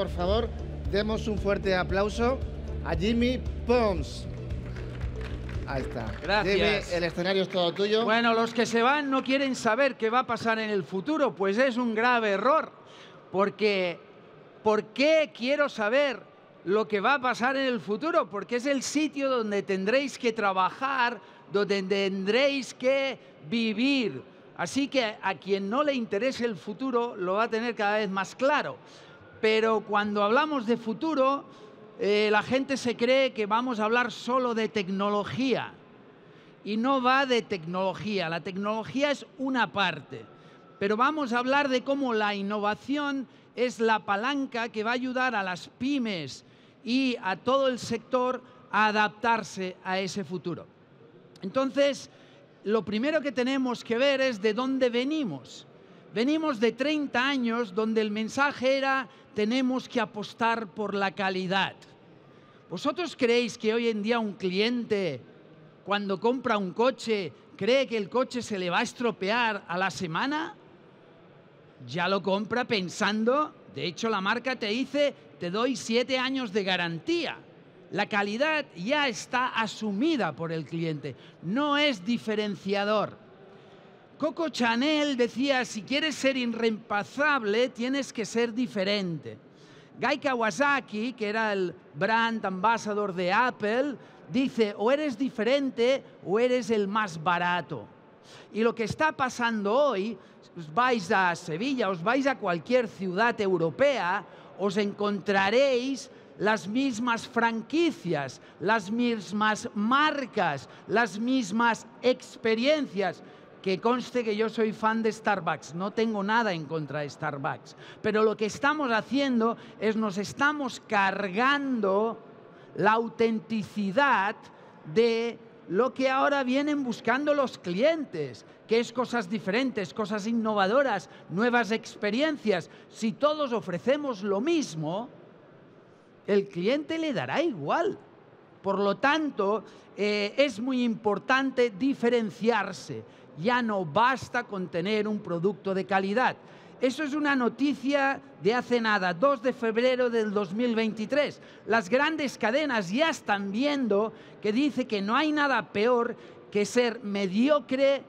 por favor, demos un fuerte aplauso a Jimmy Pons. Ahí está. Gracias. Jimmy, el escenario es todo tuyo. Bueno, los que se van no quieren saber qué va a pasar en el futuro, pues es un grave error, porque ¿por qué quiero saber lo que va a pasar en el futuro? Porque es el sitio donde tendréis que trabajar, donde tendréis que vivir. Así que a quien no le interese el futuro lo va a tener cada vez más claro pero cuando hablamos de futuro, eh, la gente se cree que vamos a hablar solo de tecnología. Y no va de tecnología, la tecnología es una parte, pero vamos a hablar de cómo la innovación es la palanca que va a ayudar a las pymes y a todo el sector a adaptarse a ese futuro. Entonces, lo primero que tenemos que ver es de dónde venimos. Venimos de 30 años donde el mensaje era tenemos que apostar por la calidad. ¿Vosotros creéis que hoy en día un cliente cuando compra un coche cree que el coche se le va a estropear a la semana? Ya lo compra pensando, de hecho la marca te dice, te doy 7 años de garantía. La calidad ya está asumida por el cliente, no es diferenciador. Coco Chanel decía, si quieres ser irreemplazable, tienes que ser diferente. Guy Kawasaki, que era el brand ambassador de Apple, dice, o eres diferente o eres el más barato. Y lo que está pasando hoy, os vais a Sevilla, os vais a cualquier ciudad europea, os encontraréis las mismas franquicias, las mismas marcas, las mismas experiencias que conste que yo soy fan de Starbucks, no tengo nada en contra de Starbucks, pero lo que estamos haciendo es nos estamos cargando la autenticidad de lo que ahora vienen buscando los clientes, que es cosas diferentes, cosas innovadoras, nuevas experiencias. Si todos ofrecemos lo mismo, el cliente le dará igual. Por lo tanto, eh, es muy importante diferenciarse ya no basta con tener un producto de calidad. Eso es una noticia de hace nada, 2 de febrero del 2023. Las grandes cadenas ya están viendo que dice que no hay nada peor que ser mediocre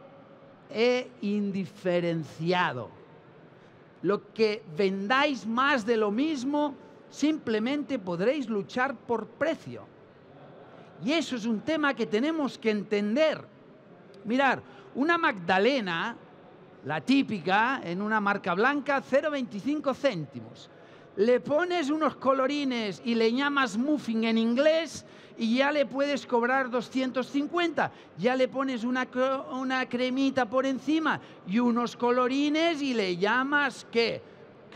e indiferenciado. Lo que vendáis más de lo mismo, simplemente podréis luchar por precio. Y eso es un tema que tenemos que entender. Mirar, una Magdalena, la típica, en una marca blanca, 0,25 céntimos. Le pones unos colorines y le llamas muffin en inglés y ya le puedes cobrar 250. Ya le pones una, cremita por encima y unos colorines y le llamas qué?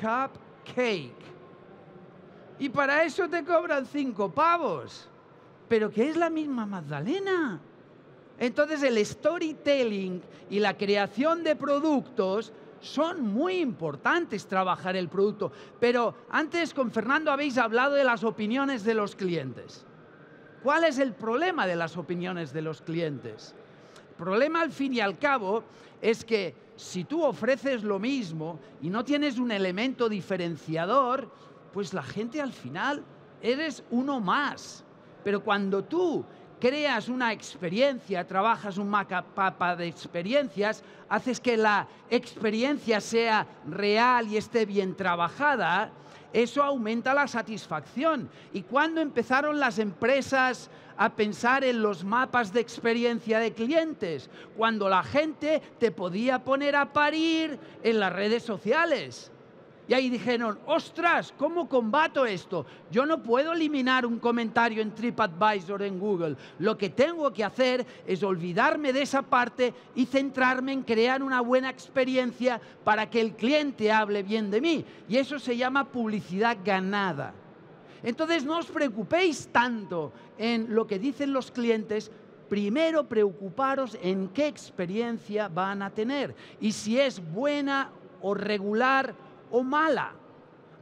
Cupcake. Y para eso te cobran cinco pavos. Pero que es la misma Magdalena. Entonces el storytelling y la creación de productos son muy importantes trabajar el producto. Pero antes con Fernando habéis hablado de las opiniones de los clientes. ¿Cuál es el problema de las opiniones de los clientes? El problema al fin y al cabo es que si tú ofreces lo mismo y no tienes un elemento diferenciador, pues la gente al final eres uno más. Pero cuando tú creas una experiencia, trabajas un mapa de experiencias, haces que la experiencia sea real y esté bien trabajada, eso aumenta la satisfacción. Y cuando empezaron las empresas a pensar en los mapas de experiencia de clientes, cuando la gente te podía poner a parir en las redes sociales y ahí dijeron, ostras, ¿cómo combato esto? Yo no puedo eliminar un comentario en TripAdvisor en Google. Lo que tengo que hacer es olvidarme de esa parte y centrarme en crear una buena experiencia para que el cliente hable bien de mí. Y eso se llama publicidad ganada. Entonces no os preocupéis tanto en lo que dicen los clientes, primero preocuparos en qué experiencia van a tener y si es buena o regular o mala,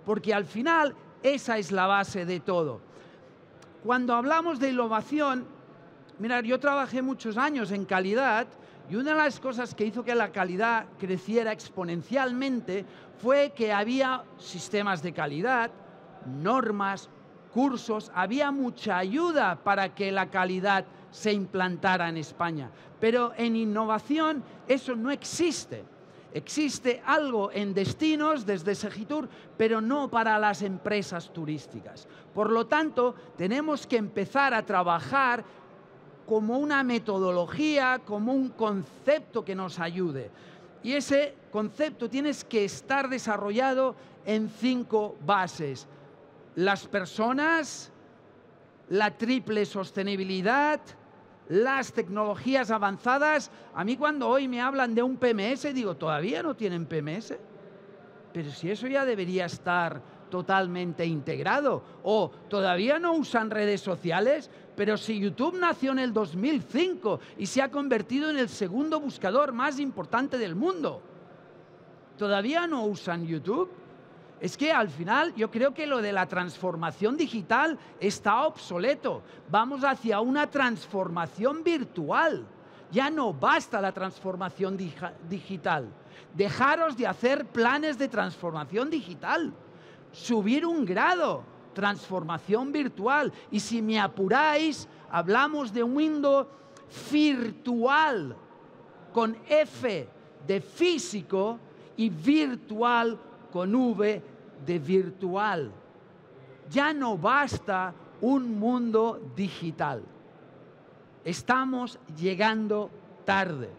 porque al final esa es la base de todo. Cuando hablamos de innovación, mirar, yo trabajé muchos años en calidad y una de las cosas que hizo que la calidad creciera exponencialmente fue que había sistemas de calidad, normas, cursos, había mucha ayuda para que la calidad se implantara en España. Pero en innovación eso no existe. Existe algo en destinos desde Segitur, pero no para las empresas turísticas. Por lo tanto, tenemos que empezar a trabajar como una metodología, como un concepto que nos ayude. Y ese concepto tiene que estar desarrollado en cinco bases. Las personas, la triple sostenibilidad, las tecnologías avanzadas. A mí cuando hoy me hablan de un PMS, digo, todavía no tienen PMS. Pero si eso ya debería estar totalmente integrado. O todavía no usan redes sociales, pero si YouTube nació en el 2005 y se ha convertido en el segundo buscador más importante del mundo, ¿todavía no usan YouTube? Es que al final yo creo que lo de la transformación digital está obsoleto. Vamos hacia una transformación virtual. Ya no basta la transformación digital. Dejaros de hacer planes de transformación digital. Subir un grado, transformación virtual. Y si me apuráis, hablamos de un mundo virtual con F de físico y virtual con V de virtual. Ya no basta un mundo digital. Estamos llegando tarde.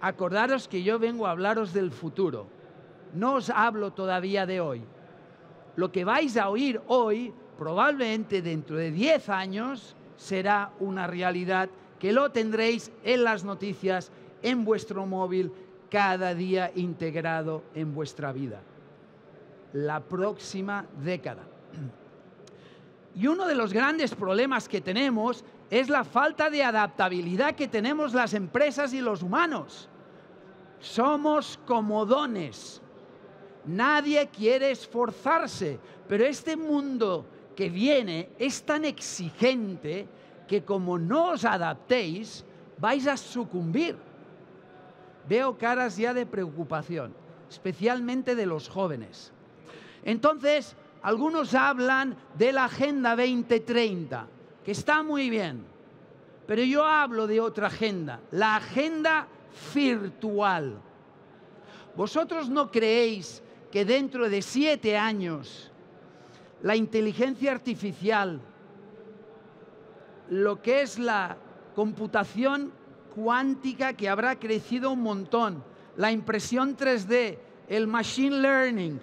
Acordaros que yo vengo a hablaros del futuro. No os hablo todavía de hoy. Lo que vais a oír hoy, probablemente dentro de 10 años, será una realidad que lo tendréis en las noticias, en vuestro móvil, cada día integrado en vuestra vida la próxima década. Y uno de los grandes problemas que tenemos es la falta de adaptabilidad que tenemos las empresas y los humanos. Somos comodones. Nadie quiere esforzarse, pero este mundo que viene es tan exigente que como no os adaptéis, vais a sucumbir. Veo caras ya de preocupación, especialmente de los jóvenes. Entonces, algunos hablan de la Agenda 2030, que está muy bien, pero yo hablo de otra agenda, la agenda virtual. ¿Vosotros no creéis que dentro de siete años la inteligencia artificial, lo que es la computación cuántica que habrá crecido un montón, la impresión 3D, el machine learning,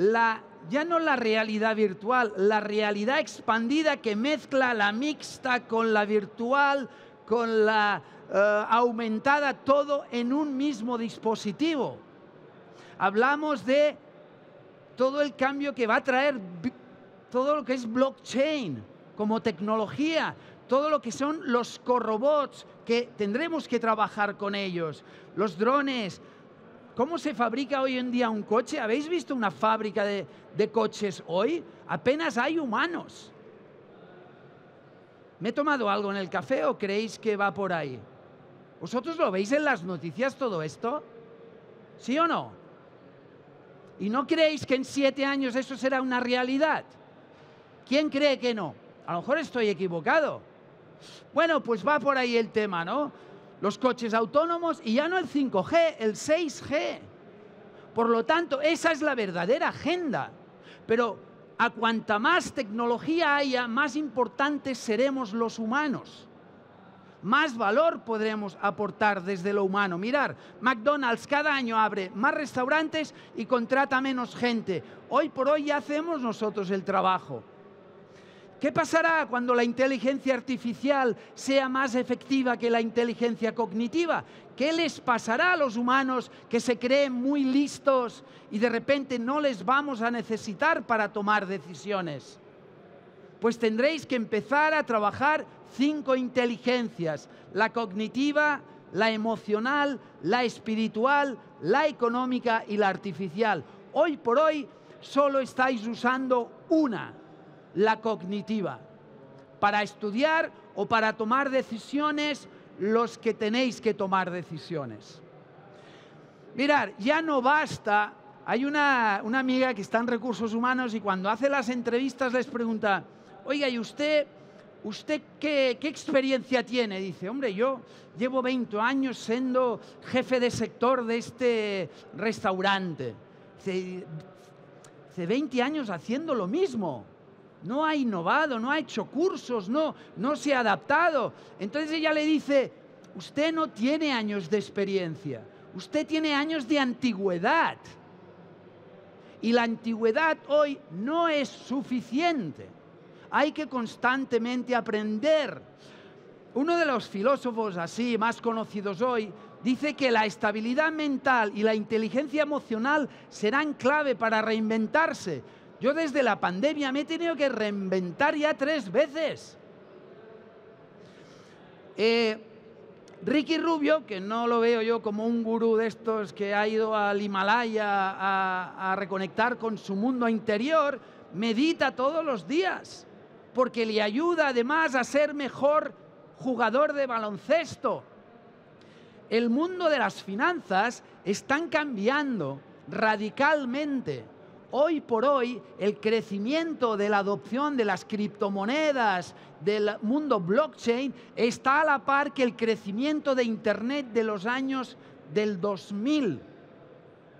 la ya no la realidad virtual, la realidad expandida que mezcla la mixta con la virtual, con la eh, aumentada, todo en un mismo dispositivo. Hablamos de todo el cambio que va a traer todo lo que es blockchain como tecnología, todo lo que son los corrobots, que tendremos que trabajar con ellos, los drones, ¿Cómo se fabrica hoy en día un coche? ¿Habéis visto una fábrica de, de coches hoy? Apenas hay humanos. ¿Me he tomado algo en el café o creéis que va por ahí? ¿Vosotros lo veis en las noticias todo esto? ¿Sí o no? ¿Y no creéis que en siete años eso será una realidad? ¿Quién cree que no? A lo mejor estoy equivocado. Bueno, pues va por ahí el tema, ¿no? los coches autónomos y ya no el 5G, el 6G. Por lo tanto, esa es la verdadera agenda. Pero a cuanta más tecnología haya, más importantes seremos los humanos. Más valor podremos aportar desde lo humano. Mirar, McDonald's cada año abre más restaurantes y contrata menos gente. Hoy por hoy ya hacemos nosotros el trabajo. ¿Qué pasará cuando la inteligencia artificial sea más efectiva que la inteligencia cognitiva? ¿Qué les pasará a los humanos que se creen muy listos y de repente no les vamos a necesitar para tomar decisiones? Pues tendréis que empezar a trabajar cinco inteligencias, la cognitiva, la emocional, la espiritual, la económica y la artificial. Hoy por hoy solo estáis usando una, la cognitiva, para estudiar o para tomar decisiones los que tenéis que tomar decisiones. Mirar, ya no basta, hay una, amiga que está en recursos humanos y cuando hace las entrevistas les pregunta, oiga, ¿y usted ¿usted qué, qué, experiencia tiene? Dice, hombre, yo llevo 20 años siendo jefe de sector de este restaurante. Dice, 20 años haciendo lo mismo no ha innovado, no ha hecho cursos, no, no se ha adaptado. Entonces ella le dice, usted no tiene años de experiencia, usted tiene años de antigüedad. Y la antigüedad hoy no es suficiente. Hay que constantemente aprender. Uno de los filósofos así más conocidos hoy dice que la estabilidad mental y la inteligencia emocional serán clave para reinventarse, yo desde la pandemia me he tenido que reinventar ya tres veces. Eh, Ricky Rubio, que no lo veo yo como un gurú de estos que ha ido al Himalaya a, a reconectar con su mundo interior, medita todos los días, porque le ayuda además a ser mejor jugador de baloncesto. El mundo de las finanzas están cambiando radicalmente hoy por hoy el crecimiento de la adopción de las criptomonedas, del mundo blockchain, está a la par que el crecimiento de Internet de los años del 2000.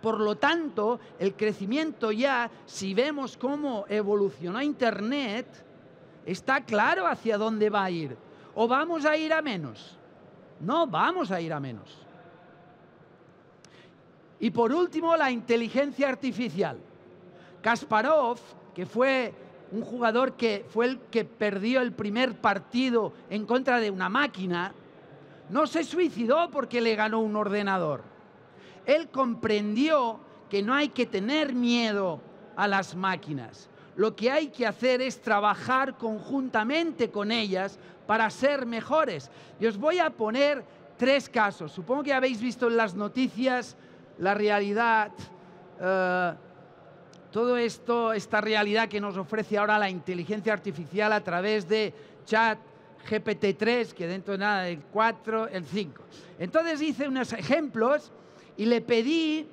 Por lo tanto, el crecimiento ya, si vemos cómo evolucionó Internet, está claro hacia dónde va a ir. ¿O vamos a ir a menos? No, vamos a ir a menos. Y por último, la inteligencia artificial. Kasparov, que fue un jugador que fue el que perdió el primer partido en contra de una máquina, no se suicidó porque le ganó un ordenador. Él comprendió que no hay que tener miedo a las máquinas. Lo que hay que hacer es trabajar conjuntamente con ellas para ser mejores. Y os voy a poner tres casos. Supongo que habéis visto en las noticias la realidad. Eh, todo esto, esta realidad que nos ofrece ahora la inteligencia artificial a través de chat GPT-3, que dentro de nada el 4, el 5. Entonces hice unos ejemplos y le pedí,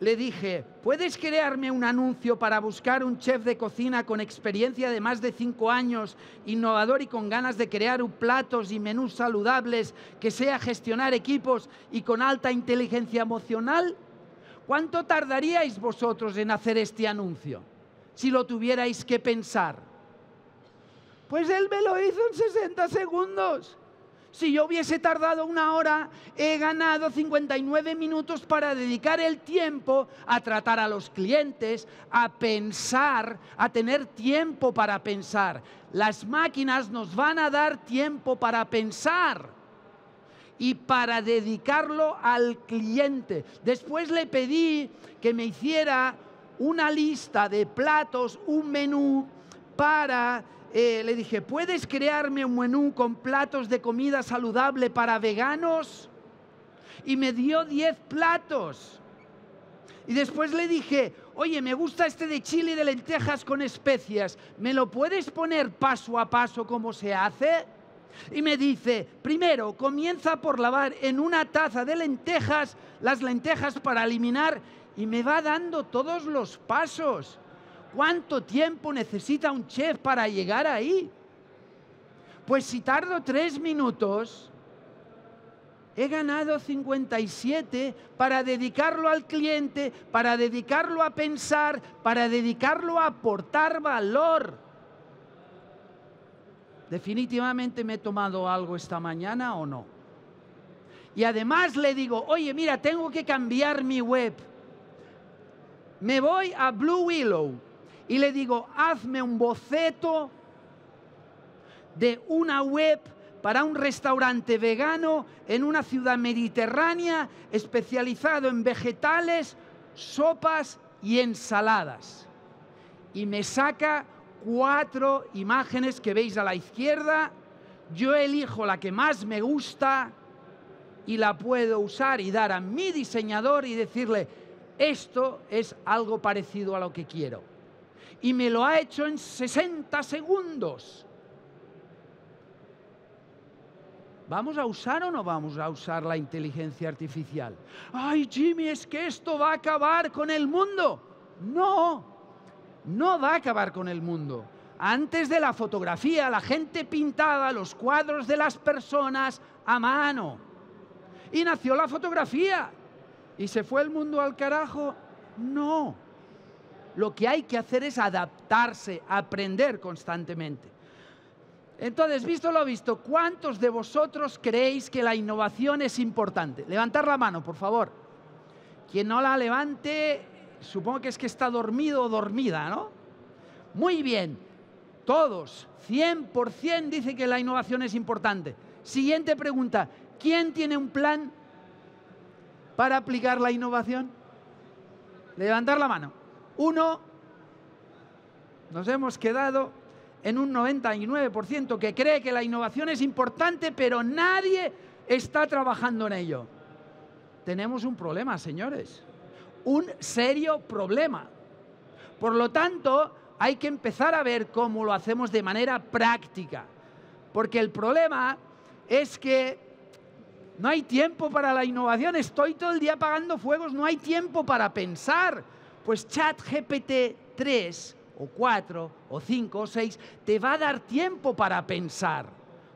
le dije, ¿puedes crearme un anuncio para buscar un chef de cocina con experiencia de más de 5 años, innovador y con ganas de crear platos y menús saludables, que sea gestionar equipos y con alta inteligencia emocional? ¿Cuánto tardaríais vosotros en hacer este anuncio si lo tuvierais que pensar? Pues él me lo hizo en 60 segundos. Si yo hubiese tardado una hora, he ganado 59 minutos para dedicar el tiempo a tratar a los clientes, a pensar, a tener tiempo para pensar. Las máquinas nos van a dar tiempo para pensar y para dedicarlo al cliente. Después le pedí que me hiciera una lista de platos, un menú para... Eh, le dije, ¿puedes crearme un menú con platos de comida saludable para veganos? Y me dio 10 platos. Y después le dije, oye, me gusta este de chile de lentejas con especias, ¿me lo puedes poner paso a paso como se hace? Y me dice, primero, comienza por lavar en una taza de lentejas las lentejas para eliminar y me va dando todos los pasos. ¿Cuánto tiempo necesita un chef para llegar ahí? Pues si tardo tres minutos, he ganado 57 para dedicarlo al cliente, para dedicarlo a pensar, para dedicarlo a aportar valor. ¿definitivamente me he tomado algo esta mañana o no? Y además le digo, oye, mira, tengo que cambiar mi web. Me voy a Blue Willow y le digo, hazme un boceto de una web para un restaurante vegano en una ciudad mediterránea especializado en vegetales, sopas y ensaladas. Y me saca cuatro imágenes que veis a la izquierda. Yo elijo la que más me gusta y la puedo usar y dar a mi diseñador y decirle, esto es algo parecido a lo que quiero. Y me lo ha hecho en 60 segundos. ¿Vamos a usar o no vamos a usar la inteligencia artificial? Ay, Jimmy, es que esto va a acabar con el mundo. No, no va a acabar con el mundo. Antes de la fotografía, la gente pintaba los cuadros de las personas a mano. Y nació la fotografía. ¿Y se fue el mundo al carajo? No. Lo que hay que hacer es adaptarse, aprender constantemente. Entonces, visto lo visto, ¿cuántos de vosotros creéis que la innovación es importante? Levantar la mano, por favor. Quien no la levante Supongo que es que está dormido o dormida, ¿no? Muy bien, todos, 100% dice que la innovación es importante. Siguiente pregunta, ¿quién tiene un plan para aplicar la innovación? Levantar la mano. Uno, nos hemos quedado en un 99% que cree que la innovación es importante, pero nadie está trabajando en ello. Tenemos un problema, señores un serio problema. Por lo tanto, hay que empezar a ver cómo lo hacemos de manera práctica, porque el problema es que no hay tiempo para la innovación, estoy todo el día apagando fuegos, no hay tiempo para pensar. Pues ChatGPT 3 o 4 o 5 o 6 te va a dar tiempo para pensar.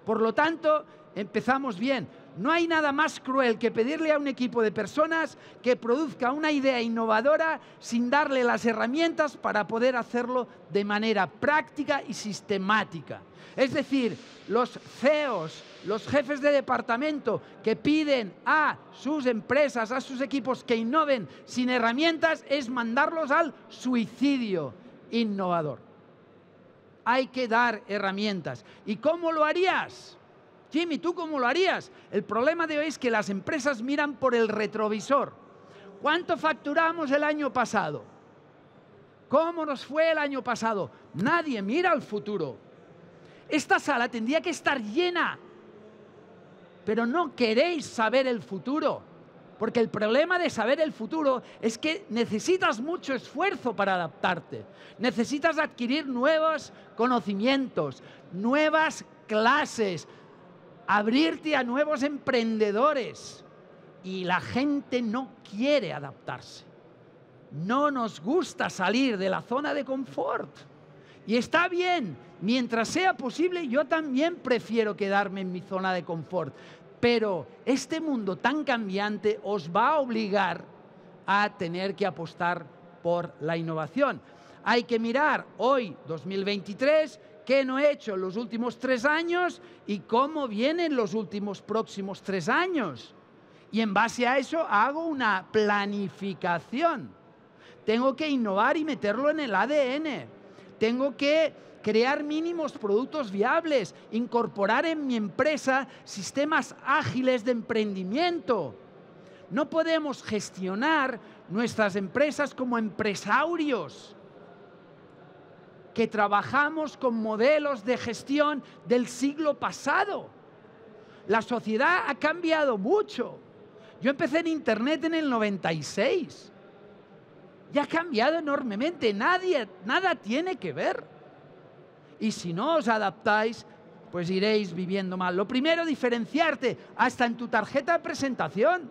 Por lo tanto, empezamos bien. No hay nada más cruel que pedirle a un equipo de personas que produzca una idea innovadora sin darle las herramientas para poder hacerlo de manera práctica y sistemática. Es decir, los CEOs, los jefes de departamento que piden a sus empresas, a sus equipos que innoven sin herramientas, es mandarlos al suicidio innovador. Hay que dar herramientas. ¿Y cómo lo harías? Jimmy, ¿tú cómo lo harías? El problema de hoy es que las empresas miran por el retrovisor. ¿Cuánto facturamos el año pasado? ¿Cómo nos fue el año pasado? Nadie mira al futuro. Esta sala tendría que estar llena, pero no queréis saber el futuro. Porque el problema de saber el futuro es que necesitas mucho esfuerzo para adaptarte. Necesitas adquirir nuevos conocimientos, nuevas clases, abrirte a nuevos emprendedores. Y la gente no quiere adaptarse. No nos gusta salir de la zona de confort. Y está bien, mientras sea posible, yo también prefiero quedarme en mi zona de confort. Pero este mundo tan cambiante os va a obligar a tener que apostar por la innovación. Hay que mirar hoy, 2023, qué no he hecho los últimos tres años y cómo vienen los últimos próximos tres años. Y en base a eso hago una planificación. Tengo que innovar y meterlo en el ADN. Tengo que crear mínimos productos viables, incorporar en mi empresa sistemas ágiles de emprendimiento. No podemos gestionar nuestras empresas como empresarios que trabajamos con modelos de gestión del siglo pasado. La sociedad ha cambiado mucho. Yo empecé en Internet en el 96. y ha cambiado enormemente. Nadie, nada tiene que ver. Y si no os adaptáis, pues iréis viviendo mal. Lo primero, diferenciarte, hasta en tu tarjeta de presentación.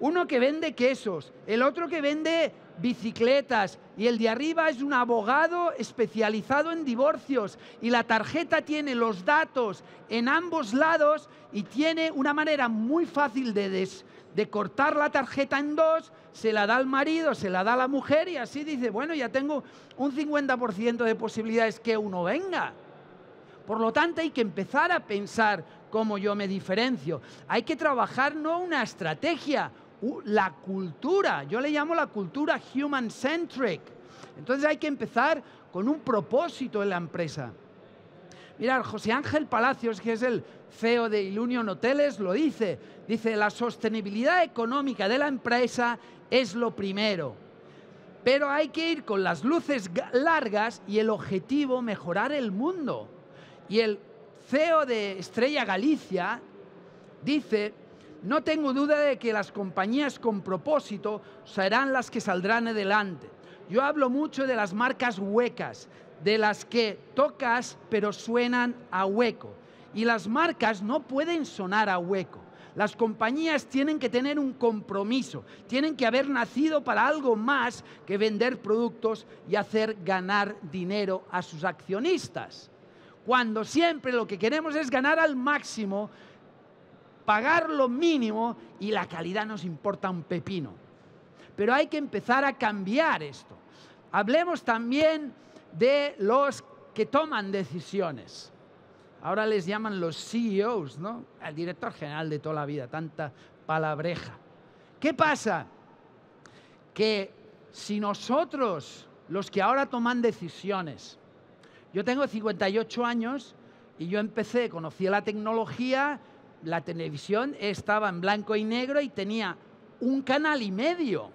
Uno que vende quesos, el otro que vende bicicletas y el de arriba es un abogado especializado en divorcios y la tarjeta tiene los datos en ambos lados y tiene una manera muy fácil de, de cortar la tarjeta en dos, se la da al marido, se la da a la mujer y así dice, bueno, ya tengo un 50% de posibilidades que uno venga. Por lo tanto, hay que empezar a pensar cómo yo me diferencio. Hay que trabajar no una estrategia, la cultura, yo le llamo la cultura human-centric. Entonces hay que empezar con un propósito en la empresa. Mirar, José Ángel Palacios, que es el CEO de Ilunion Hoteles, lo dice. Dice, la sostenibilidad económica de la empresa es lo primero. Pero hay que ir con las luces largas y el objetivo mejorar el mundo. Y el CEO de Estrella Galicia dice no tengo duda de que las compañías con propósito serán las que saldrán adelante. Yo hablo mucho de las marcas huecas, de las que tocas pero suenan a hueco. Y las marcas no pueden sonar a hueco. Las compañías tienen que tener un compromiso, tienen que haber nacido para algo más que vender productos y hacer ganar dinero a sus accionistas. Cuando siempre lo que queremos es ganar al máximo pagar lo mínimo y la calidad nos importa un pepino. Pero hay que empezar a cambiar esto. Hablemos también de los que toman decisiones. Ahora les llaman los CEOs, ¿no? El director general de toda la vida, tanta palabreja. ¿Qué pasa? Que si nosotros, los que ahora toman decisiones, yo tengo 58 años y yo empecé, conocí la tecnología, la televisión estaba en blanco y negro y tenía un canal y medio.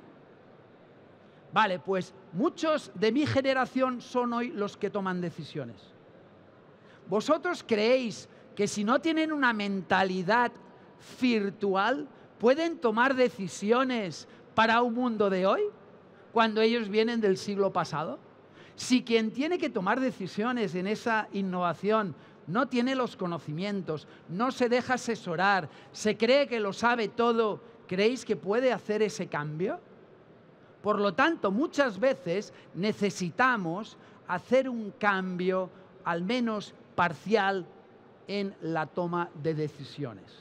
Vale, pues muchos de mi generación son hoy los que toman decisiones. ¿Vosotros creéis que si no tienen una mentalidad virtual, pueden tomar decisiones para un mundo de hoy, cuando ellos vienen del siglo pasado? Si quien tiene que tomar decisiones en esa innovación no tiene los conocimientos, no se deja asesorar, se cree que lo sabe todo, ¿creéis que puede hacer ese cambio? Por lo tanto, muchas veces necesitamos hacer un cambio, al menos parcial, en la toma de decisiones.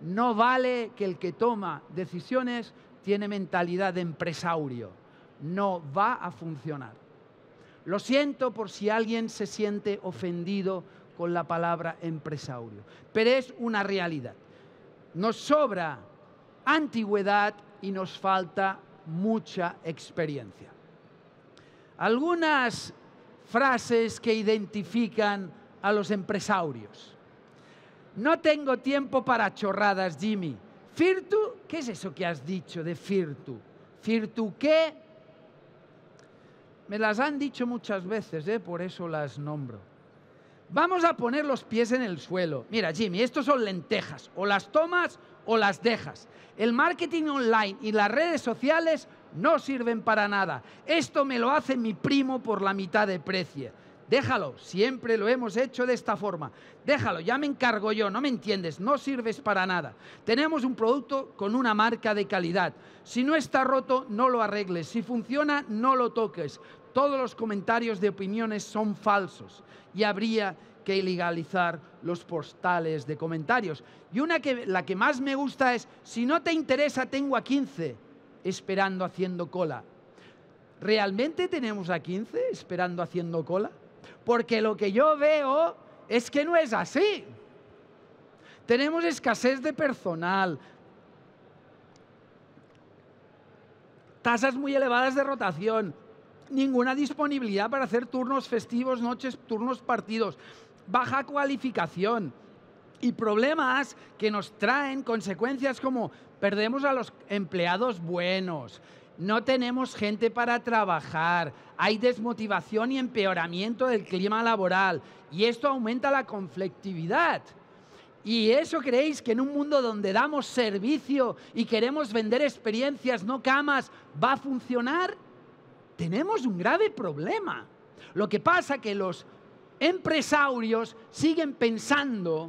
No vale que el que toma decisiones tiene mentalidad de empresario. No va a funcionar. Lo siento por si alguien se siente ofendido con la palabra empresario, pero es una realidad. Nos sobra antigüedad y nos falta mucha experiencia. Algunas frases que identifican a los empresarios. No tengo tiempo para chorradas, Jimmy. Firtu, ¿qué es eso que has dicho de Firtu? ¿Firtu qué? Me las han dicho muchas veces, ¿eh? por eso las nombro. Vamos a poner los pies en el suelo. Mira, Jimmy, estos son lentejas. O las tomas o las dejas. El marketing online y las redes sociales no sirven para nada. Esto me lo hace mi primo por la mitad de precio. Déjalo, siempre lo hemos hecho de esta forma. Déjalo, ya me encargo yo, no me entiendes, no sirves para nada. Tenemos un producto con una marca de calidad. Si no está roto, no lo arregles. Si funciona, no lo toques todos los comentarios de opiniones son falsos y habría que ilegalizar los postales de comentarios. Y una que la que más me gusta es, si no te interesa, tengo a 15 esperando haciendo cola. ¿Realmente tenemos a 15 esperando haciendo cola? Porque lo que yo veo es que no es así. Tenemos escasez de personal, tasas muy elevadas de rotación, ninguna disponibilidad para hacer turnos festivos, noches, turnos partidos, baja cualificación y problemas que nos traen consecuencias como perdemos a los empleados buenos, no tenemos gente para trabajar, hay desmotivación y empeoramiento del clima laboral y esto aumenta la conflictividad. ¿Y eso creéis que en un mundo donde damos servicio y queremos vender experiencias, no camas, va a funcionar? tenemos un grave problema. Lo que pasa es que los empresarios siguen pensando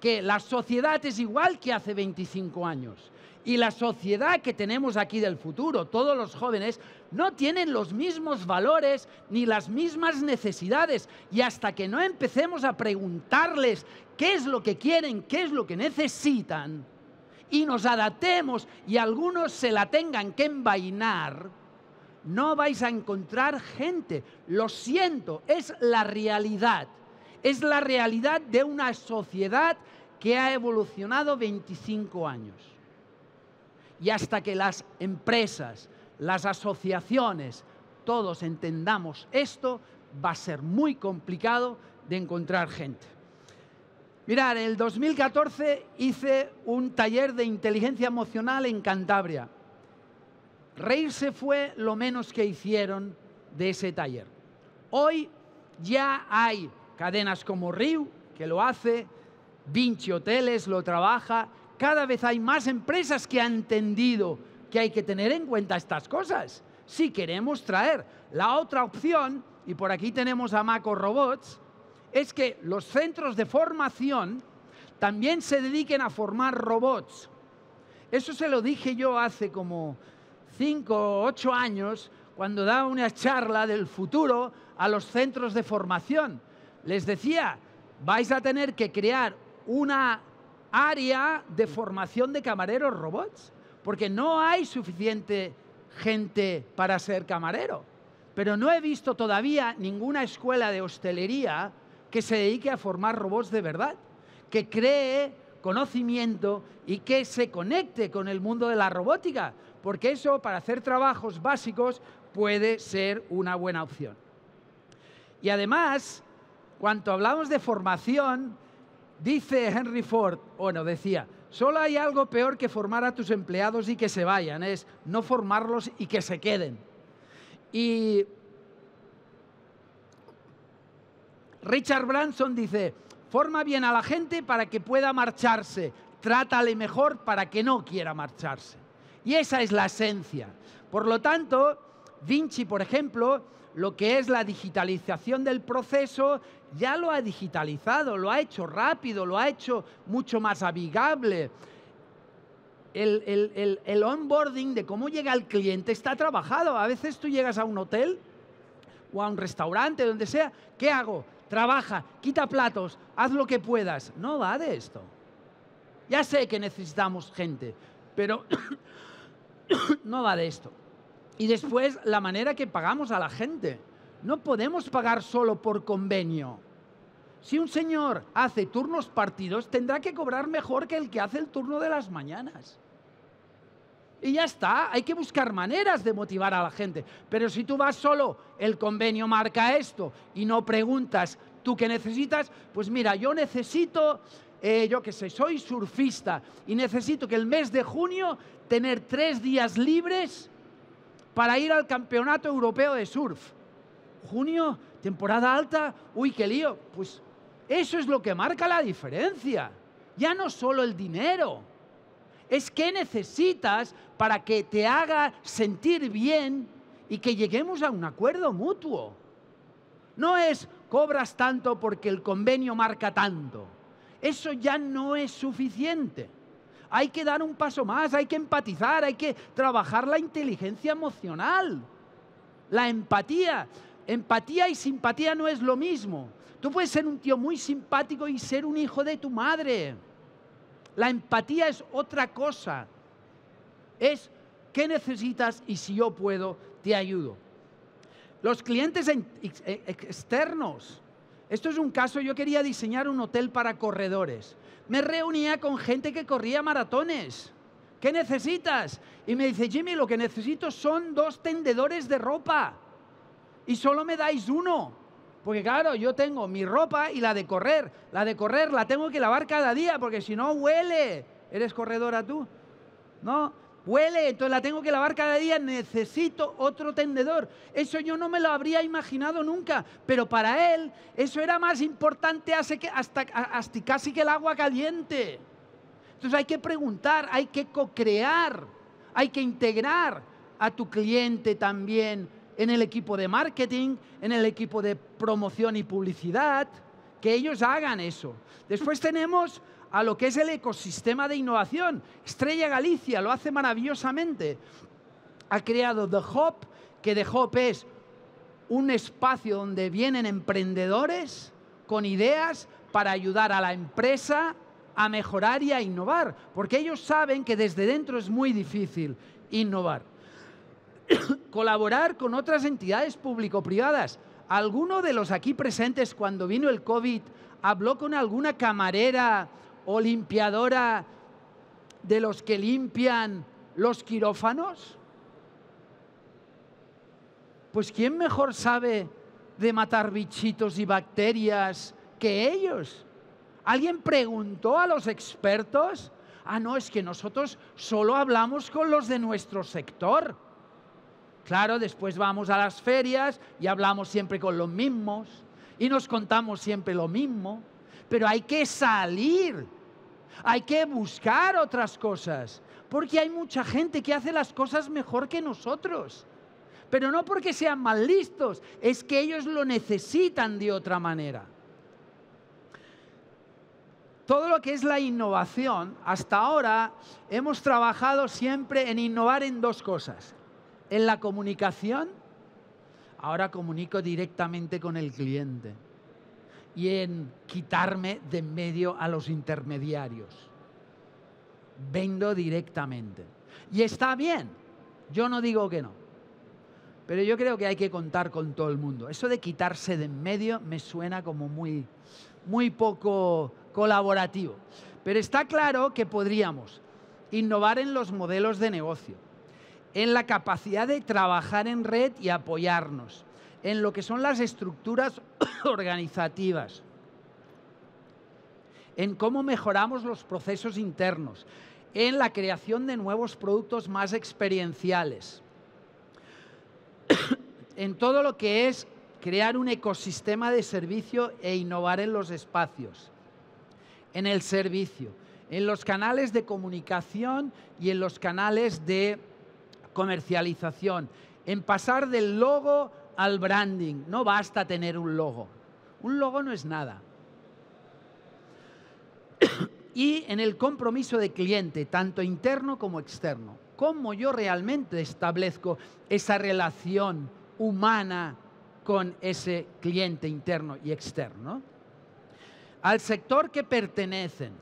que la sociedad es igual que hace 25 años. Y la sociedad que tenemos aquí del futuro, todos los jóvenes, no tienen los mismos valores ni las mismas necesidades. Y hasta que no empecemos a preguntarles qué es lo que quieren, qué es lo que necesitan, y nos adaptemos y algunos se la tengan que envainar, no vais a encontrar gente. Lo siento, es la realidad. Es la realidad de una sociedad que ha evolucionado 25 años. Y hasta que las empresas, las asociaciones, todos entendamos esto, va a ser muy complicado de encontrar gente. Mirar, en el 2014 hice un taller de inteligencia emocional en Cantabria Reírse fue lo menos que hicieron de ese taller. Hoy ya hay cadenas como Riu, que lo hace, Vinci Hoteles lo trabaja, cada vez hay más empresas que han entendido que hay que tener en cuenta estas cosas si queremos traer. La otra opción, y por aquí tenemos a Maco Robots, es que los centros de formación también se dediquen a formar robots. Eso se lo dije yo hace como cinco, o ocho años cuando daba una charla del futuro a los centros de formación. Les decía, vais a tener que crear una área de formación de camareros robots, porque no hay suficiente gente para ser camarero. Pero no he visto todavía ninguna escuela de hostelería que se dedique a formar robots de verdad, que cree conocimiento y que se conecte con el mundo de la robótica, porque eso para hacer trabajos básicos puede ser una buena opción. Y además, cuando hablamos de formación, dice Henry Ford, bueno, decía, solo hay algo peor que formar a tus empleados y que se vayan, es no formarlos y que se queden. Y Richard Branson dice, forma bien a la gente para que pueda marcharse, trátale mejor para que no quiera marcharse. Y esa es la esencia. Por lo tanto, Vinci, por ejemplo, lo que es la digitalización del proceso, ya lo ha digitalizado, lo ha hecho rápido, lo ha hecho mucho más amigable. El, el, onboarding de cómo llega el cliente está trabajado. A veces tú llegas a un hotel o a un restaurante, donde sea, ¿qué hago? Trabaja, quita platos, haz lo que puedas. No va de esto. Ya sé que necesitamos gente, pero no va de esto. Y después la manera que pagamos a la gente. No podemos pagar solo por convenio. Si un señor hace turnos partidos, tendrá que cobrar mejor que el que hace el turno de las mañanas. Y ya está, hay que buscar maneras de motivar a la gente. Pero si tú vas solo, el convenio marca esto y no preguntas tú qué necesitas, pues mira, yo necesito eh, yo que sé, soy surfista y necesito que el mes de junio tener tres días libres para ir al Campeonato Europeo de Surf. Junio, temporada alta, uy, qué lío. Pues eso es lo que marca la diferencia. Ya no solo el dinero, es qué necesitas para que te haga sentir bien y que lleguemos a un acuerdo mutuo. No es cobras tanto porque el convenio marca tanto eso ya no es suficiente. Hay que dar un paso más, hay que empatizar, hay que trabajar la inteligencia emocional, la empatía. Empatía y simpatía no es lo mismo. Tú puedes ser un tío muy simpático y ser un hijo de tu madre. La empatía es otra cosa. Es qué necesitas y si yo puedo, te ayudo. Los clientes externos esto es un caso, yo quería diseñar un hotel para corredores. Me reunía con gente que corría maratones. ¿Qué necesitas? Y me dice, Jimmy, lo que necesito son dos tendedores de ropa. Y solo me dais uno. Porque claro, yo tengo mi ropa y la de correr. La de correr la tengo que lavar cada día porque si no huele. ¿Eres corredora tú? ¿No? huele, entonces la tengo que lavar cada día, necesito otro tendedor. Eso yo no me lo habría imaginado nunca, pero para él eso era más importante hasta, hasta casi que el agua caliente. Entonces hay que preguntar, hay que co-crear, hay que integrar a tu cliente también en el equipo de marketing, en el equipo de promoción y publicidad, que ellos hagan eso. Después tenemos a lo que es el ecosistema de innovación. Estrella Galicia lo hace maravillosamente. Ha creado The Hop, que The Hop es un espacio donde vienen emprendedores con ideas para ayudar a la empresa a mejorar y a innovar, porque ellos saben que desde dentro es muy difícil innovar. Colaborar con otras entidades público-privadas. Alguno de los aquí presentes cuando vino el COVID habló con alguna camarera o limpiadora de los que limpian los quirófanos? Pues ¿quién mejor sabe de matar bichitos y bacterias que ellos? ¿Alguien preguntó a los expertos? Ah, no, es que nosotros solo hablamos con los de nuestro sector. Claro, después vamos a las ferias y hablamos siempre con los mismos y nos contamos siempre lo mismo, pero hay que salir hay que buscar otras cosas, porque hay mucha gente que hace las cosas mejor que nosotros. Pero no porque sean mal listos, es que ellos lo necesitan de otra manera. Todo lo que es la innovación, hasta ahora hemos trabajado siempre en innovar en dos cosas. En la comunicación, ahora comunico directamente con el cliente y en quitarme de en medio a los intermediarios. Vendo directamente. Y está bien, yo no digo que no, pero yo creo que hay que contar con todo el mundo. Eso de quitarse de en medio me suena como muy, muy poco colaborativo. Pero está claro que podríamos innovar en los modelos de negocio, en la capacidad de trabajar en red y apoyarnos, en lo que son las estructuras organizativas, en cómo mejoramos los procesos internos, en la creación de nuevos productos más experienciales, en todo lo que es crear un ecosistema de servicio e innovar en los espacios, en el servicio, en los canales de comunicación y en los canales de comercialización, en pasar del logo al branding. No basta tener un logo. Un logo no es nada. y en el compromiso de cliente, tanto interno como externo. ¿Cómo yo realmente establezco esa relación humana con ese cliente interno y externo? Al sector que pertenecen.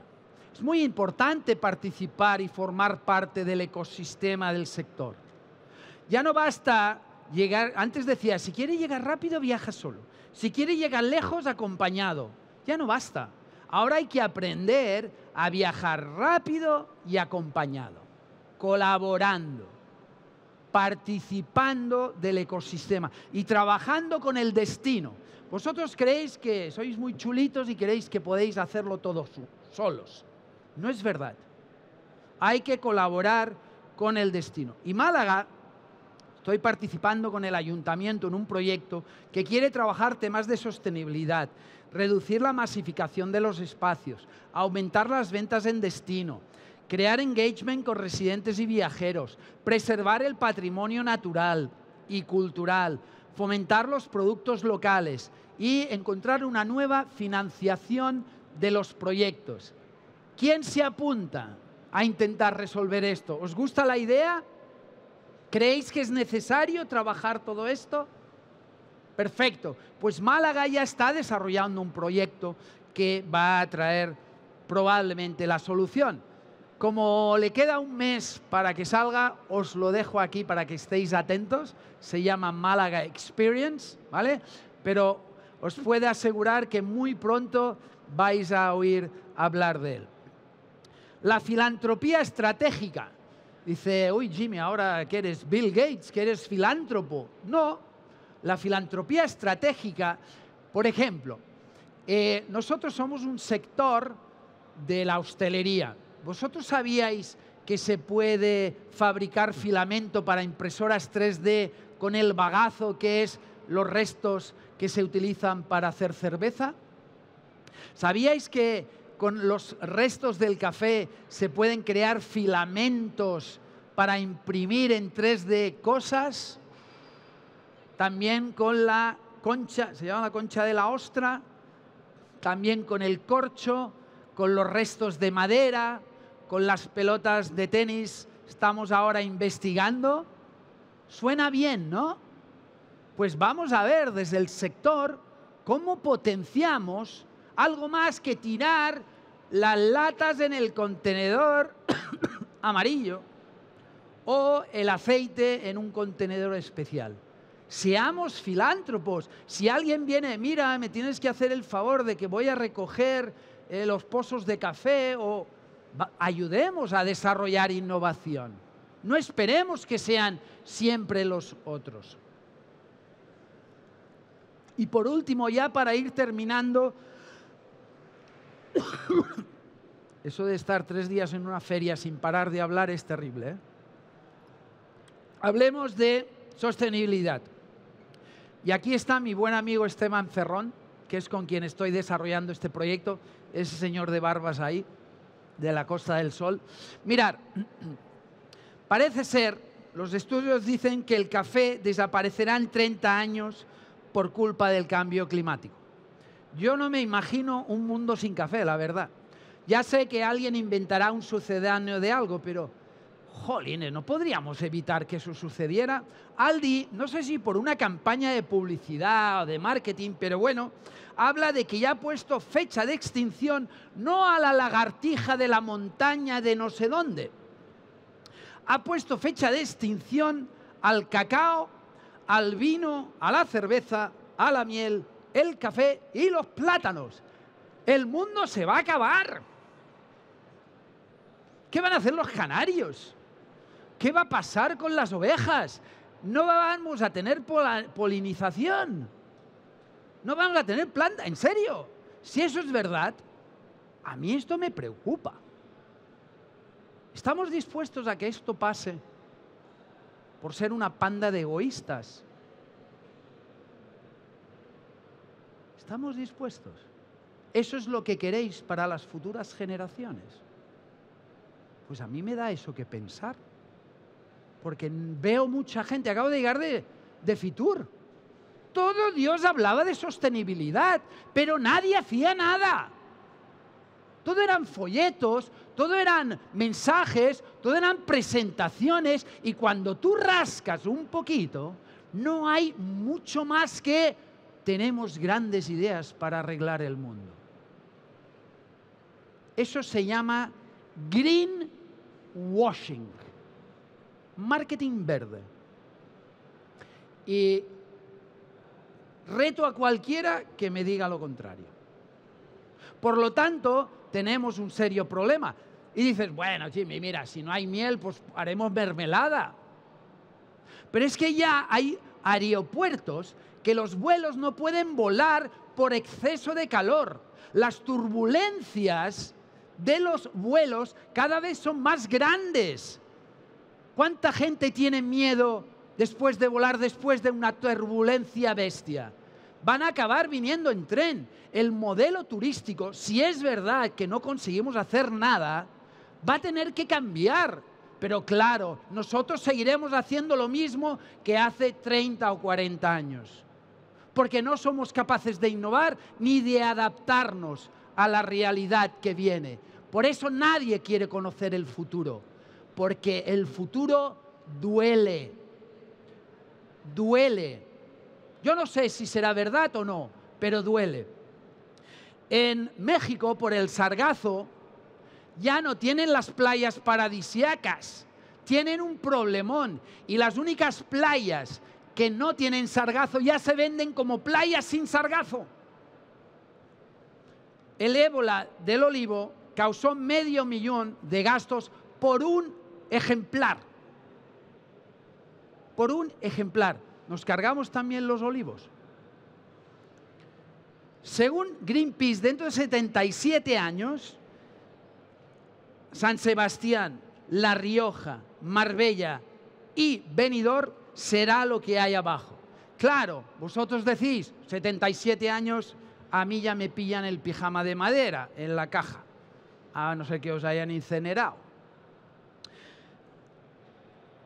Es muy importante participar y formar parte del ecosistema del sector. Ya no basta Llegar, antes decía, si quiere llegar rápido, viaja solo. Si quiere llegar lejos, acompañado. Ya no basta. Ahora hay que aprender a viajar rápido y acompañado, colaborando, participando del ecosistema y trabajando con el destino. Vosotros creéis que sois muy chulitos y creéis que podéis hacerlo todos solos. No es verdad. Hay que colaborar con el destino. Y Málaga Estoy participando con el ayuntamiento en un proyecto que quiere trabajar temas de sostenibilidad, reducir la masificación de los espacios, aumentar las ventas en destino, crear engagement con residentes y viajeros, preservar el patrimonio natural y cultural, fomentar los productos locales y encontrar una nueva financiación de los proyectos. ¿Quién se apunta a intentar resolver esto? ¿Os gusta la idea? ¿Creéis que es necesario trabajar todo esto? Perfecto. Pues Málaga ya está desarrollando un proyecto que va a traer probablemente la solución. Como le queda un mes para que salga, os lo dejo aquí para que estéis atentos. Se llama Málaga Experience, ¿vale? Pero os puedo asegurar que muy pronto vais a oír hablar de él. La filantropía estratégica. Dice, uy Jimmy, ahora que eres Bill Gates, que eres filántropo. No, la filantropía estratégica, por ejemplo, eh, nosotros somos un sector de la hostelería. ¿Vosotros sabíais que se puede fabricar filamento para impresoras 3D con el bagazo que es los restos que se utilizan para hacer cerveza? ¿Sabíais que con los restos del café se pueden crear filamentos para imprimir en 3D cosas. También con la concha, se llama la concha de la ostra, también con el corcho, con los restos de madera, con las pelotas de tenis, estamos ahora investigando. Suena bien, ¿no? Pues vamos a ver desde el sector cómo potenciamos algo más que tirar las latas en el contenedor amarillo o el aceite en un contenedor especial. Seamos filántropos. Si alguien viene, mira, me tienes que hacer el favor de que voy a recoger eh, los pozos de café o ayudemos a desarrollar innovación. No esperemos que sean siempre los otros. Y por último, ya para ir terminando, eso de estar tres días en una feria sin parar de hablar es terrible. ¿eh? Hablemos de sostenibilidad. Y aquí está mi buen amigo Esteban Cerrón, que es con quien estoy desarrollando este proyecto, ese señor de barbas ahí, de la Costa del Sol. Mirar, parece ser, los estudios dicen que el café desaparecerá en 30 años por culpa del cambio climático. Yo no me imagino un mundo sin café, la verdad. Ya sé que alguien inventará un sucedáneo de algo, pero, jolines, ¿no podríamos evitar que eso sucediera? Aldi, no sé si por una campaña de publicidad o de marketing, pero bueno, habla de que ya ha puesto fecha de extinción no a la lagartija de la montaña de no sé dónde, ha puesto fecha de extinción al cacao, al vino, a la cerveza, a la miel el café y los plátanos. El mundo se va a acabar. ¿Qué van a hacer los canarios? ¿Qué va a pasar con las ovejas? No vamos a tener polinización. No vamos a tener planta. ¿En serio? Si eso es verdad, a mí esto me preocupa. ¿Estamos dispuestos a que esto pase por ser una panda de egoístas? ¿Estamos dispuestos? ¿Eso es lo que queréis para las futuras generaciones? Pues a mí me da eso que pensar, porque veo mucha gente, acabo de llegar de, de Fitur, todo Dios hablaba de sostenibilidad, pero nadie hacía nada. Todo eran folletos, todo eran mensajes, todo eran presentaciones y cuando tú rascas un poquito, no hay mucho más que tenemos grandes ideas para arreglar el mundo. Eso se llama green washing, marketing verde. Y reto a cualquiera que me diga lo contrario. Por lo tanto, tenemos un serio problema. Y dices, bueno, Jimmy, mira, si no hay miel, pues haremos mermelada. Pero es que ya hay aeropuertos que los vuelos no pueden volar por exceso de calor. Las turbulencias de los vuelos cada vez son más grandes. ¿Cuánta gente tiene miedo después de volar, después de una turbulencia bestia? Van a acabar viniendo en tren. El modelo turístico, si es verdad que no conseguimos hacer nada, va a tener que cambiar. Pero claro, nosotros seguiremos haciendo lo mismo que hace 30 o 40 años porque no somos capaces de innovar ni de adaptarnos a la realidad que viene. Por eso nadie quiere conocer el futuro, porque el futuro duele, duele. Yo no sé si será verdad o no, pero duele. En México, por el sargazo, ya no tienen las playas paradisiacas, tienen un problemón y las únicas playas que no tienen sargazo ya se venden como playas sin sargazo. El ébola del olivo causó medio millón de gastos por un ejemplar. Por un ejemplar. Nos cargamos también los olivos. Según Greenpeace, dentro de 77 años, San Sebastián, La Rioja, Marbella y Benidorm será lo que hay abajo. Claro, vosotros decís, 77 años, a mí ya me pillan el pijama de madera en la caja, a no ser que os hayan incinerado.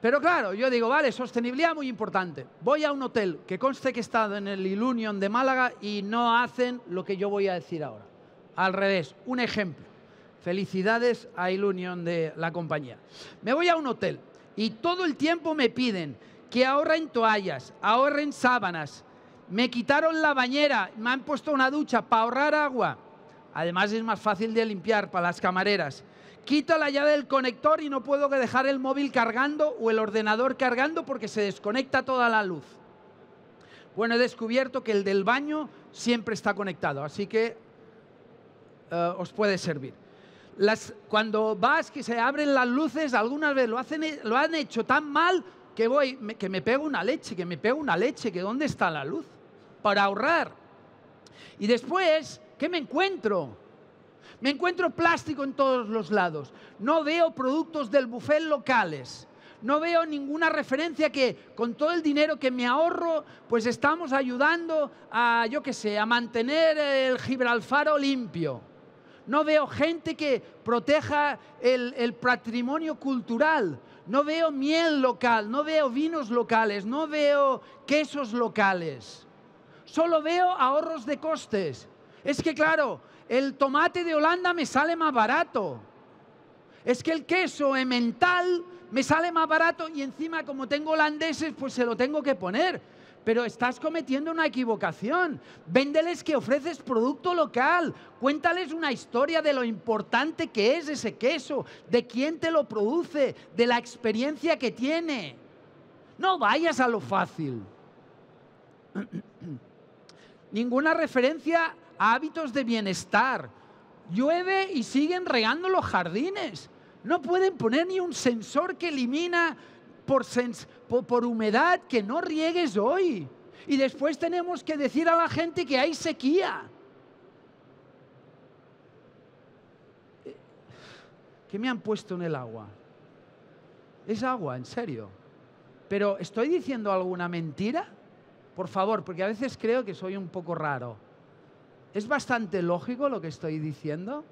Pero claro, yo digo, vale, sostenibilidad muy importante. Voy a un hotel que conste que he estado en el Ilunion de Málaga y no hacen lo que yo voy a decir ahora. Al revés, un ejemplo. Felicidades a Ilunion de la compañía. Me voy a un hotel y todo el tiempo me piden que ahorren toallas, ahorren sábanas. Me quitaron la bañera, me han puesto una ducha para ahorrar agua. Además es más fácil de limpiar para las camareras. Quito la llave del conector y no puedo dejar el móvil cargando o el ordenador cargando porque se desconecta toda la luz. Bueno, he descubierto que el del baño siempre está conectado, así que eh, os puede servir. Las, cuando vas que se abren las luces, algunas veces lo, hacen, lo han hecho tan mal voy? que me pego una leche, que me pego una leche, que dónde está la luz, para ahorrar. Y después, ¿qué me encuentro? Me encuentro plástico en todos los lados. No veo productos del buffet locales. No veo ninguna referencia que con todo el dinero que me ahorro, pues estamos ayudando a, yo qué sé, a mantener el Gibraltar limpio. No veo gente que proteja el, el patrimonio cultural no veo miel local, no veo vinos locales, no veo quesos locales. Solo veo ahorros de costes. Es que claro, el tomate de Holanda me sale más barato. Es que el queso emmental me sale más barato y encima como tengo holandeses, pues se lo tengo que poner pero estás cometiendo una equivocación. Véndeles que ofreces producto local, cuéntales una historia de lo importante que es ese queso, de quién te lo produce, de la experiencia que tiene. No vayas a lo fácil. Ninguna referencia a hábitos de bienestar. Llueve y siguen regando los jardines. No pueden poner ni un sensor que elimina por, por humedad que no riegues hoy. Y después tenemos que decir a la gente que hay sequía. Eh, ¿Qué me han puesto en el agua? Es agua, en serio. Pero ¿estoy diciendo alguna mentira? Por favor, porque a veces creo que soy un poco raro. ¿Es bastante lógico lo que estoy diciendo?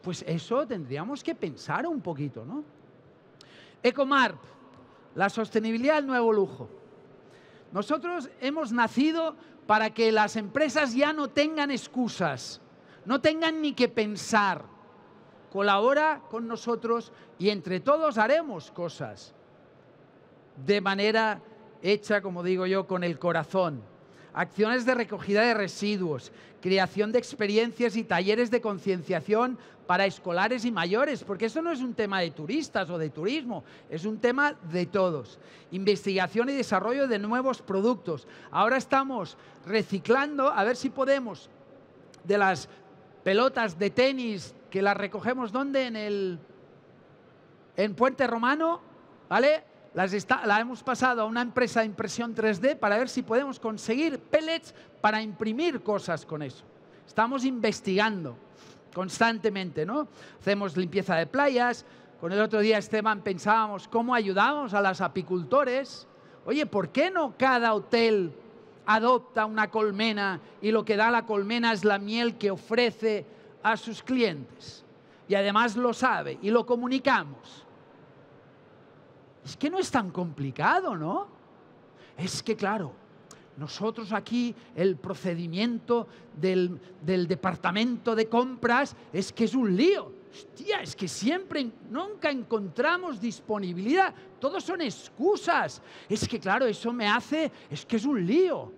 Pues eso tendríamos que pensar un poquito, ¿no? Ecomarp, la sostenibilidad del nuevo lujo. Nosotros hemos nacido para que las empresas ya no tengan excusas, no tengan ni que pensar. Colabora con nosotros y entre todos haremos cosas de manera hecha, como digo yo, con el corazón acciones de recogida de residuos, creación de experiencias y talleres de concienciación para escolares y mayores, porque eso no es un tema de turistas o de turismo, es un tema de todos. Investigación y desarrollo de nuevos productos. Ahora estamos reciclando, a ver si podemos, de las pelotas de tenis que las recogemos, ¿dónde? En el... En Puente Romano, ¿vale? Las la hemos pasado a una empresa de impresión 3D para ver si podemos conseguir pellets para imprimir cosas con eso. Estamos investigando constantemente, ¿no? Hacemos limpieza de playas. Con el otro día, Esteban, pensábamos cómo ayudamos a los apicultores. Oye, ¿por qué no cada hotel adopta una colmena y lo que da la colmena es la miel que ofrece a sus clientes? Y además lo sabe y lo comunicamos. Es que no es tan complicado, ¿no? Es que, claro, nosotros aquí el procedimiento del, departamento de compras es que es un lío. Hostia, es que siempre, nunca encontramos disponibilidad. Todos son excusas. Es que, claro, eso me hace, es que es un lío.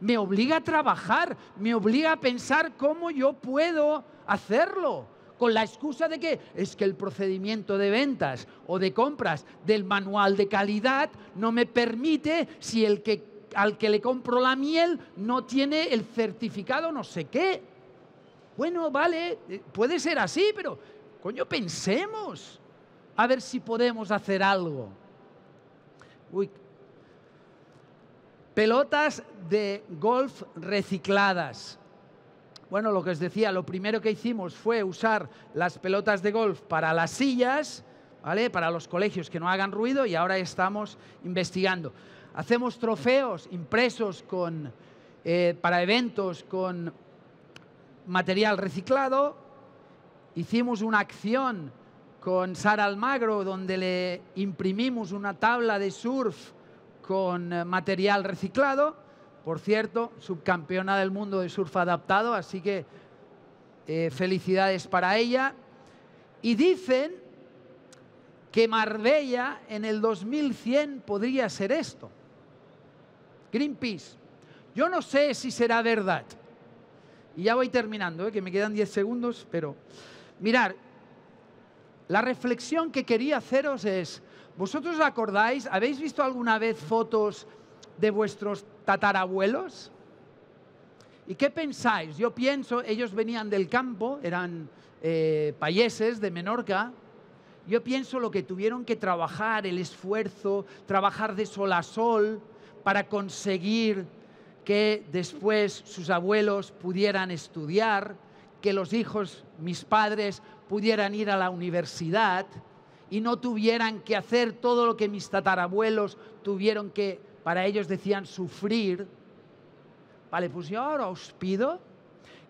Me obliga a trabajar, me obliga a pensar cómo yo puedo hacerlo con la excusa de que es que el procedimiento de ventas o de compras del manual de calidad no me permite si el que al que le compro la miel no tiene el certificado no sé qué. Bueno, vale, eh, puede ser así, pero coño, pensemos a ver si podemos hacer algo. Uy. Pelotas de golf recicladas. Bueno, lo que os decía, lo primero que hicimos fue usar las pelotas de golf para las sillas, Para los colegios que no hagan ruido y ahora estamos investigando. Hacemos trofeos impresos eh, para eventos con material reciclado. Hicimos una acción con Sara Almagro donde le imprimimos una tabla de surf con eh, material reciclado por cierto, subcampeona del mundo de surf adaptado, así que eh, felicidades para ella. Y dicen que Marbella en el 2100 podría ser esto. Greenpeace. Yo no sé si será verdad. Y ya voy terminando, eh, que me quedan 10 segundos, pero mirar, la reflexión que quería haceros es, ¿vosotros acordáis, habéis visto alguna vez fotos de vuestros tatarabuelos? ¿Y qué pensáis? Yo pienso, ellos venían del campo, eran eh, payeses de Menorca. Yo pienso lo que tuvieron que trabajar, el esfuerzo, trabajar de sol a sol para conseguir que después sus abuelos pudieran estudiar, que los hijos, mis padres, pudieran ir a la universidad y no tuvieran que hacer todo lo que mis tatarabuelos tuvieron que para ellos decían sufrir. Vale, pues yo ahora os pido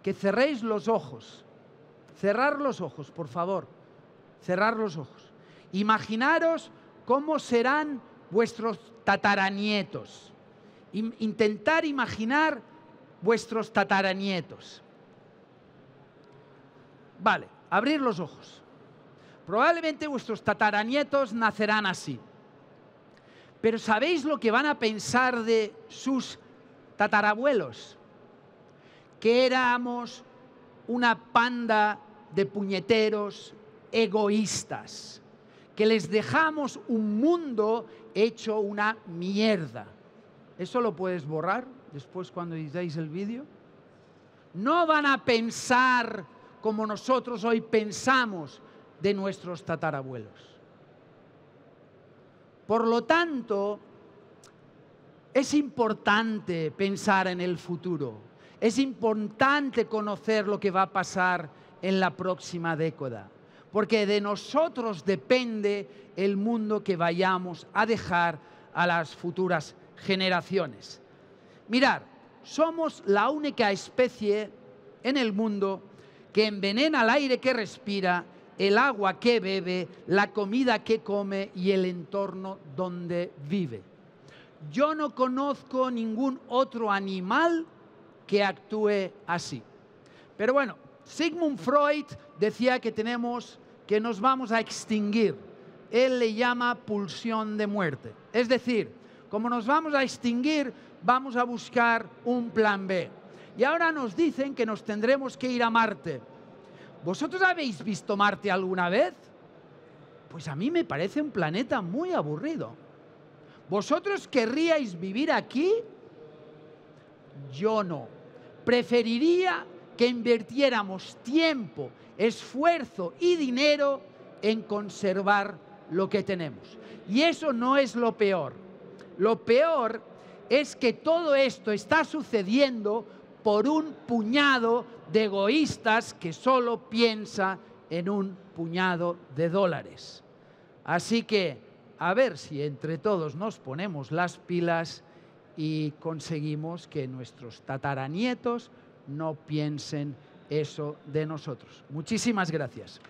que cerréis los ojos. Cerrar los ojos, por favor. Cerrar los ojos. Imaginaros cómo serán vuestros tataranietos. Intentar imaginar vuestros tataranietos. Vale, abrir los ojos. Probablemente vuestros tataranietos nacerán así. Pero ¿sabéis lo que van a pensar de sus tatarabuelos? Que éramos una panda de puñeteros egoístas, que les dejamos un mundo hecho una mierda. ¿Eso lo puedes borrar después cuando editáis el vídeo? No van a pensar como nosotros hoy pensamos de nuestros tatarabuelos. Por lo tanto, es importante pensar en el futuro, es importante conocer lo que va a pasar en la próxima década, porque de nosotros depende el mundo que vayamos a dejar a las futuras generaciones. Mirar, somos la única especie en el mundo que envenena el aire que respira el agua que bebe, la comida que come y el entorno donde vive. Yo no conozco ningún otro animal que actúe así. Pero bueno, Sigmund Freud decía que tenemos que nos vamos a extinguir. Él le llama pulsión de muerte. Es decir, como nos vamos a extinguir, vamos a buscar un plan B. Y ahora nos dicen que nos tendremos que ir a Marte. ¿Vosotros habéis visto Marte alguna vez? Pues a mí me parece un planeta muy aburrido. ¿Vosotros querríais vivir aquí? Yo no. Preferiría que invirtiéramos tiempo, esfuerzo y dinero en conservar lo que tenemos. Y eso no es lo peor. Lo peor es que todo esto está sucediendo por un puñado de egoístas que solo piensa en un puñado de dólares. Así que a ver si entre todos nos ponemos las pilas y conseguimos que nuestros tataranietos no piensen eso de nosotros. Muchísimas gracias.